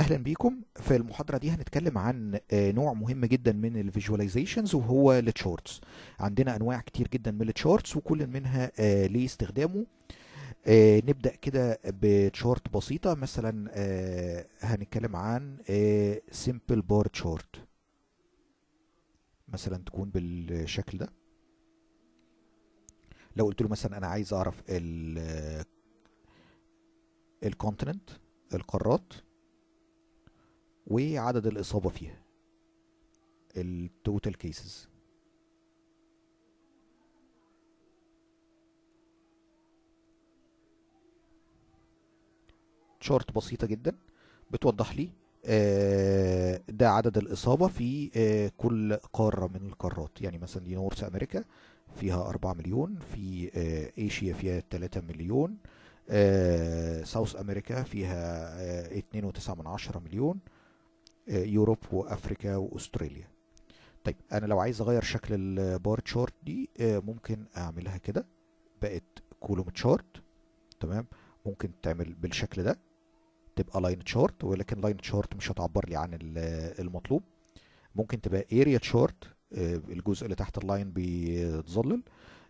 اهلا بيكم في المحاضره دي هنتكلم عن آه، نوع مهم جدا من الفيجواليزيشنز وهو التشورتس عندنا انواع كتير جدا من التشورتس وكل منها آه، ليه استخدامه آه، نبدا كده بتشورت بسيطه مثلا هنتكلم عن سيمبل بار تشورت مثلا تكون بالشكل ده لو قلت له مثلا انا عايز اعرف الكونتيننت القارات وعدد الإصابة فيها التوتال كيسز شورت بسيطة جدا بتوضح لي آه، ده عدد الإصابة في آه، كل قارة من القارات يعني مثلا دي نورث أمريكا فيها 4 مليون في ايشيا آه، فيها 3 مليون ساوث امريكا فيها 2.9 من 10 مليون يوروب وافريكا واستراليا طيب انا لو عايز اغير شكل البار تشارت دي آه، ممكن اعملها كده بقت كولوم تشارت تمام ممكن تعمل بالشكل ده تبقى لاين تشارت ولكن لاين تشارت مش هتعبر لي عن المطلوب ممكن تبقى اريا تشارت آه، الجزء اللي تحت اللاين بيتظلل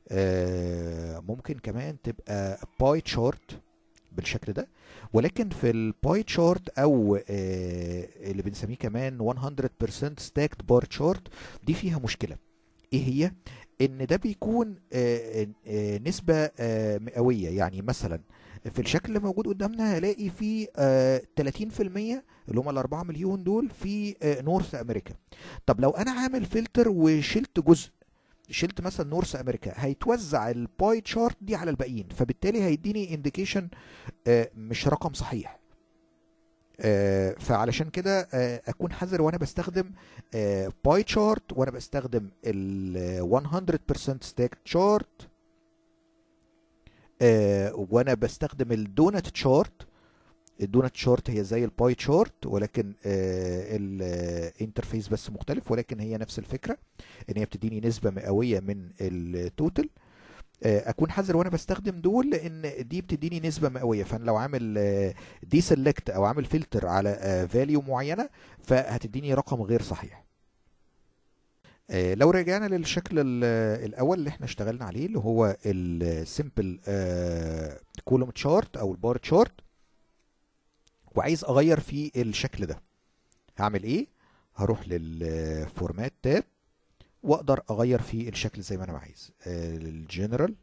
آه، ممكن كمان تبقى باي تشارت بالشكل ده ولكن في الباي تشارت او آه، اللي بنسميه كمان 100% ستاكت بار تشارت دي فيها مشكله ايه هي ان ده بيكون آه، آه، نسبه مئويه يعني مثلا في الشكل اللي موجود قدامنا هلاقي في 30% اللي هم ال 4 مليون دول في نورث امريكا طب لو انا عامل فلتر وشلت جزء شلت مثلا نورث امريكا هيتوزع الباي تشارت دي على الباقيين فبالتالي هيديني انديكيشن آه، مش رقم صحيح آه، فعلشان كده آه، اكون حذر وانا بستخدم باي تشارت وانا بستخدم ال 100% ستاك تشارت وانا بستخدم الدونت تشارت الدونات شورت هي زي الباي شورت ولكن آه، الانترفيس آه، بس مختلف ولكن هي نفس الفكره ان هي بتديني نسبه مئويه من التوتال آه، اكون حذر وانا بستخدم دول لان دي بتديني نسبه مئويه فانا لو عامل دي سيلكت او عامل فلتر على فاليو معينه فهتديني رقم غير صحيح لو رجعنا للشكل الاول اللي احنا اشتغلنا عليه اللي هو السيمبل كولوم تشارت او البار تشارت وعايز اغير في الشكل ده هعمل ايه هروح للفورمات تاب واقدر اغير في الشكل زي ما انا عايز الجنرال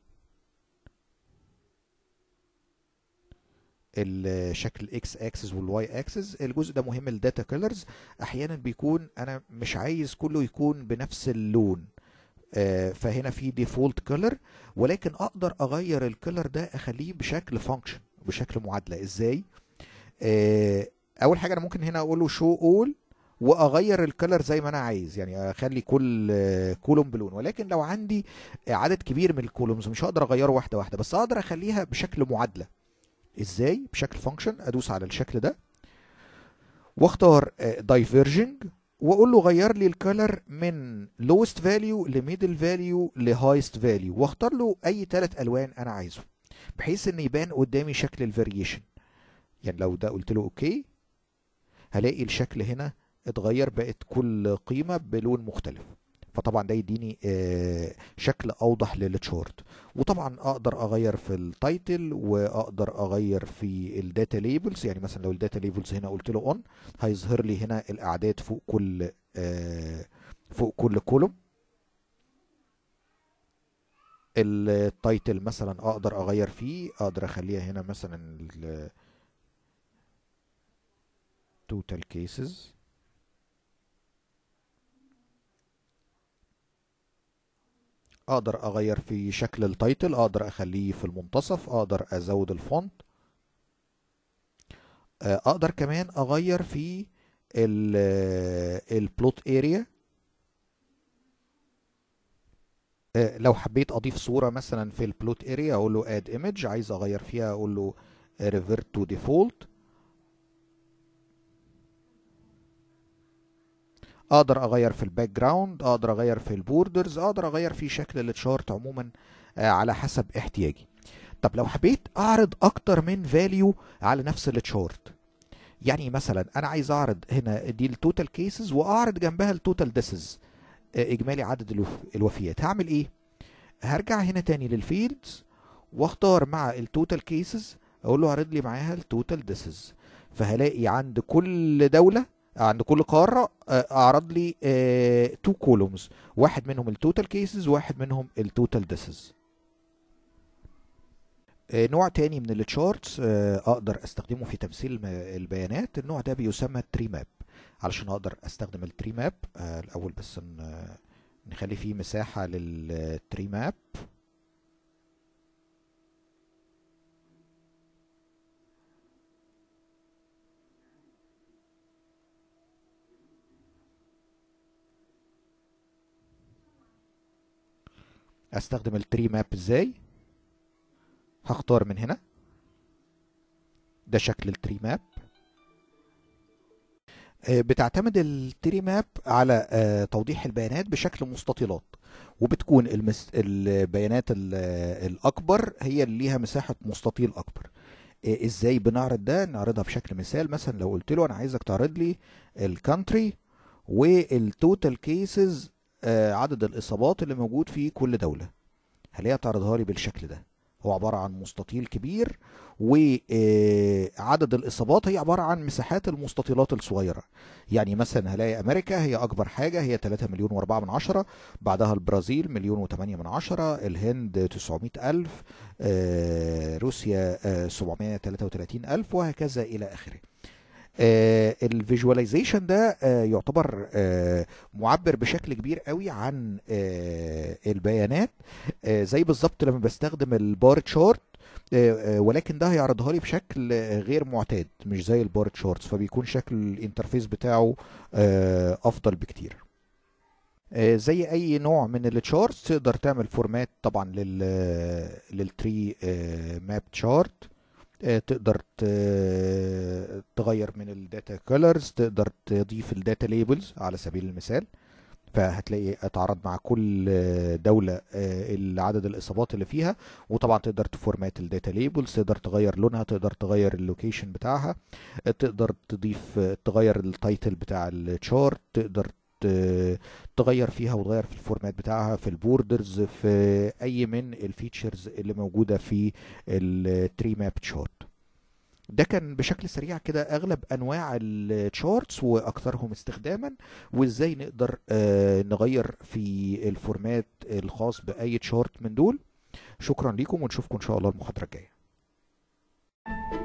الشكل اكس اكسس والواي اكسس الجزء ده مهم للداتا كلرز احيانا بيكون انا مش عايز كله يكون بنفس اللون آه، فهنا في ديفولت كلر ولكن اقدر اغير الكلر ده اخليه بشكل فانكشن بشكل معادله ازاي آه، اول حاجه انا ممكن هنا اقوله شو اول واغير الكلر زي ما انا عايز يعني اخلي كل كولوم بلون ولكن لو عندي عدد كبير من الكولومز مش هقدر اغيره واحده واحده بس اقدر اخليها بشكل معادله ازاي بشكل فانكشن ادوس على الشكل ده واختار دايفيرجنج آه، واقول له غير لي الكلر من لوست فاليو لميدل فاليو لهايست فاليو واختار له اي ثلاث الوان انا عايزه بحيث ان يبان قدامي شكل الفاريشن يعني لو ده قلت له اوكي هلاقي الشكل هنا اتغير بقت كل قيمة بلون مختلف فطبعا ده يديني آه، شكل اوضح للتشورت وطبعا اقدر اغير في التايتل واقدر اغير في الداتا ليبلز يعني مثلا لو الداتا ليبلز هنا قلت له اون هيظهر لي هنا الاعداد فوق كل آه، فوق كل كولوم التايتل مثلا اقدر اغير فيه اقدر اخليها هنا مثلا total cases اقدر اغير في شكل التايتل اقدر اخليه في المنتصف اقدر ازود الفونت آه، اقدر كمان اغير في البلوت اريا آه، آه، لو حبيت اضيف صوره مثلا في البلوت اريا اقول له اد ايمج عايز اغير فيها اقول له ريفيرت تو ديفولت اقدر اغير في الباك جراوند اقدر اغير في البوردرز اقدر اغير في شكل التشارت عموما آه، على حسب احتياجي طب لو حبيت اعرض اكتر من فاليو على نفس التشارت يعني مثلا انا عايز اعرض هنا دي التوتال كيسز واعرض جنبها التوتال ديسز آه، اجمالي عدد الوفيات هعمل ايه هرجع هنا تاني للفيلدز واختار مع التوتال كيسز اقول له اعرض لي معاها التوتال ديسز فهلاقي عند كل دوله عند كل قاره آه، اعرض لي تو آه، كولومز واحد منهم التوتال كيسز واحد منهم التوتال ديسز آه، نوع تاني من التشارتس اقدر استخدمه في تمثيل البيانات النوع ده بيسمى التري ماب علشان اقدر استخدم التري ماب الاول بس نخلي فيه مساحه للتري ماب استخدم التري ماب ازاي هختار من هنا ده شكل التري ماب آه، بتعتمد التري ماب على آه، توضيح البيانات بشكل مستطيلات وبتكون المس... البيانات الاكبر هي اللي ليها مساحه مستطيل اكبر آه، ازاي بنعرض ده نعرضها بشكل مثال مثلا لو قلت له انا عايزك تعرض لي الكانتري والتوتال كيسز آه، عدد الإصابات اللي موجود في كل دولة هل هي تعرضها لي بالشكل ده هو عبارة عن مستطيل كبير وعدد آه، الإصابات هي عبارة عن مساحات المستطيلات الصغيرة يعني مثلا هلاقي أمريكا هي أكبر حاجة هي 3 مليون و4 من عشرة بعدها البرازيل مليون و8 من عشرة الهند 900 ألف آه، روسيا 733 ألف وهكذا إلى آخره آه، الفيجواليزيشن ده آه، يعتبر آه، معبر بشكل كبير قوي عن البيانات زي بالظبط لما بستخدم البار تشارت ولكن ده هيعرضها لي بشكل غير معتاد مش زي البار تشارتس فبيكون شكل الانترفيس بتاعه افضل بكتير زي اي نوع من التشارتس تقدر تعمل فورمات طبعا لل للتري ماب تشارت آه، تقدر تغير من الداتا كولرز تقدر تضيف الداتا ليبلز على سبيل المثال فهتلاقي اتعرض مع كل دوله آه، عدد الاصابات اللي فيها وطبعا تقدر تفورمات الداتا ليبلز تقدر تغير لونها تقدر تغير اللوكيشن بتاعها تقدر تضيف تغير التايتل بتاع الشارت تقدر تغير فيها وتغير في الفورمات بتاعها في البوردرز في اي من الفيتشرز اللي موجوده في التري ماب تشارت ده كان بشكل سريع كده اغلب انواع التشارتس واكثرهم استخداما وازاي نقدر آه، نغير في الفورمات الخاص باي تشارت من دول شكرا ليكم ونشوفكم ان شاء الله المحاضره الجايه